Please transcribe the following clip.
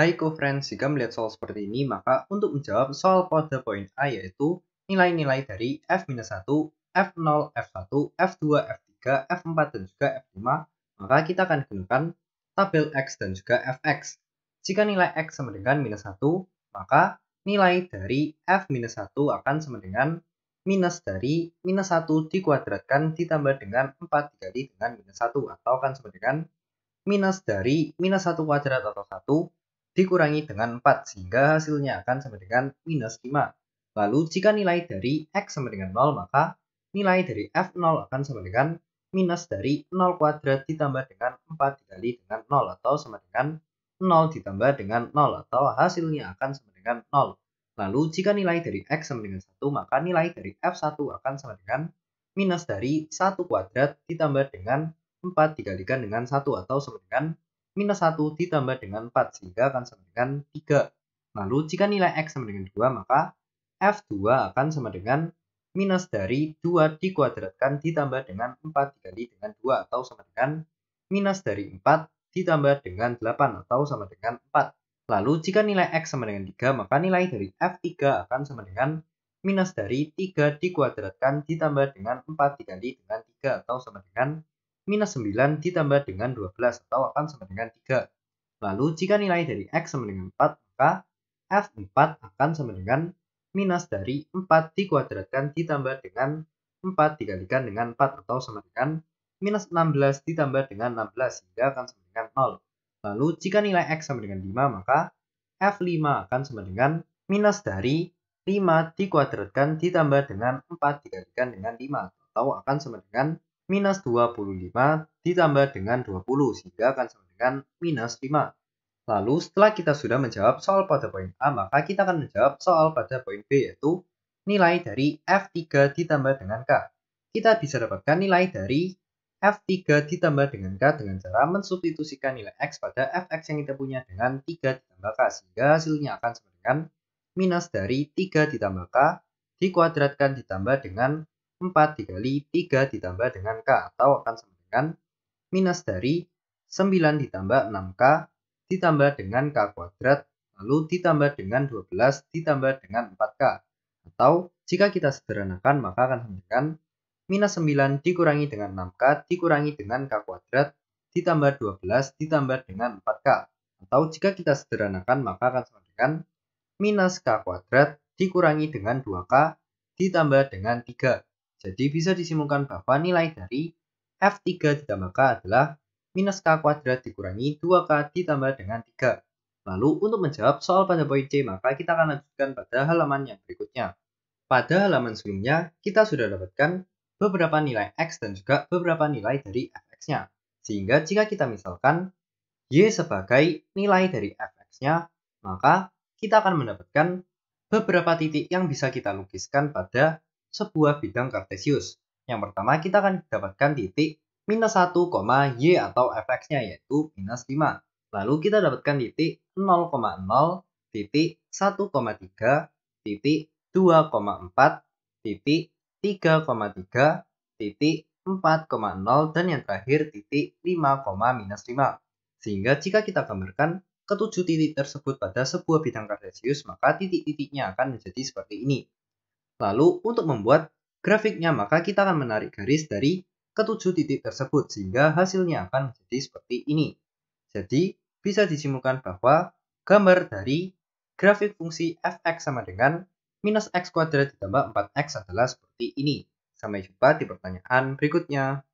Hai co-friends, jika melihat soal seperti ini, maka untuk menjawab soal pada poin A yaitu nilai-nilai dari F-1, F0, F1, F2, F3, F4, dan juga F5, maka kita akan gunakan tabel X dan juga Fx. Jika nilai X sama dengan minus 1, maka nilai dari F-1 akan sama dengan minus dari minus 1 dikuadratkan ditambah dengan 4 dikali dengan minus 1 atau akan sama dengan minus dari minus 1 kuadrat atau 1 dikurangi dengan 4 sehingga hasilnya akan sama dengan minus 5. Lalu jika nilai dari X sama dengan 0 maka nilai dari F0 akan sama dengan minus dari 0 kuadrat ditambah dengan 4 dikali dengan 0 atau sama dengan 0 ditambah dengan 0 atau hasilnya akan sama dengan 0. Lalu jika nilai dari X sama dengan 1 maka nilai dari F1 akan sama dengan minus dari 1 kuadrat ditambah dengan 4 dikalikan dengan 1 atau sama dengan minus 1 ditambah dengan 4 sehingga akan sama dengan 3. Lalu jika nilai X sama dengan 2 maka F2 akan sama dengan minus dari 2 dikuadratkan ditambah dengan 4 dikali dengan 2 atau sama dengan minus dari 4 ditambah dengan 8 atau sama dengan 4. Lalu jika nilai X sama dengan 3 maka nilai dari F3 akan sama dengan minus dari 3 dikuadratkan ditambah dengan 4 dikali dengan 3 atau sama dengan minus 9 ditambah dengan 12 atau akan sama dengan 3. Lalu jika nilai dari X sama dengan 4, maka F4 akan sama dengan minus dari 4 dikuadratkan ditambah dengan 4 dikalikan dengan 4 atau sama dengan minus 16 ditambah dengan 16 sehingga akan sama dengan 0. Lalu jika nilai X sama dengan 5 maka F5 akan sama dengan minus dari 5 dikuadratkan ditambah dengan 4 dikalikan dengan 5 atau akan sama dengan minus 25 ditambah dengan 20 sehingga akan sama dengan minus 5. Lalu setelah kita sudah menjawab soal pada poin A maka kita akan menjawab soal pada poin B yaitu nilai dari F3 ditambah dengan K. Kita bisa dapatkan nilai dari F3 ditambah dengan K dengan cara mensubstitusikan nilai X pada Fx yang kita punya dengan 3 ditambah K sehingga hasilnya akan sama dengan minus dari 3 ditambah K dikuadratkan ditambah dengan 4 dikali 3 ditambah dengan K atau akan sama dengan minus dari 9 ditambah 6K ditambah dengan K kuadrat lalu ditambah dengan 12 ditambah dengan 4K atau jika kita sederhanakan maka akan sama dengan minus 9 dikurangi dengan 6K dikurangi dengan K kuadrat ditambah 12 ditambah dengan 4K atau jika kita sederhanakan maka akan sama dengan minus K kuadrat dikurangi dengan 2K ditambah dengan 3 jadi bisa disimpulkan bahwa nilai dari F3 ditambah K adalah minus K kuadrat dikurangi 2K ditambah dengan 3. Lalu untuk menjawab soal pada poin C maka kita akan lanjutkan pada halaman yang berikutnya. Pada halaman sebelumnya kita sudah dapatkan beberapa nilai X dan juga beberapa nilai dari Fx-nya. Sehingga jika kita misalkan Y sebagai nilai dari Fx-nya, maka kita akan mendapatkan beberapa titik yang bisa kita lukiskan pada sebuah bidang kartesius. Yang pertama kita akan dapatkan titik minus 1, y atau fx-nya yaitu minus 5. Lalu kita dapatkan titik 0,0, titik 1,3, titik 2,4, titik 3,3, titik 4,0, dan yang terakhir titik 5, minus 5. Sehingga jika kita gambarkan ketujuh titik tersebut pada sebuah bidang kartesius, maka titik-titiknya akan menjadi seperti ini. Lalu, untuk membuat grafiknya, maka kita akan menarik garis dari ketujuh titik tersebut, sehingga hasilnya akan menjadi seperti ini. Jadi, bisa disimpulkan bahwa gambar dari grafik fungsi fx sama dengan minus x kuadrat ditambah 4x adalah seperti ini. Sampai jumpa di pertanyaan berikutnya.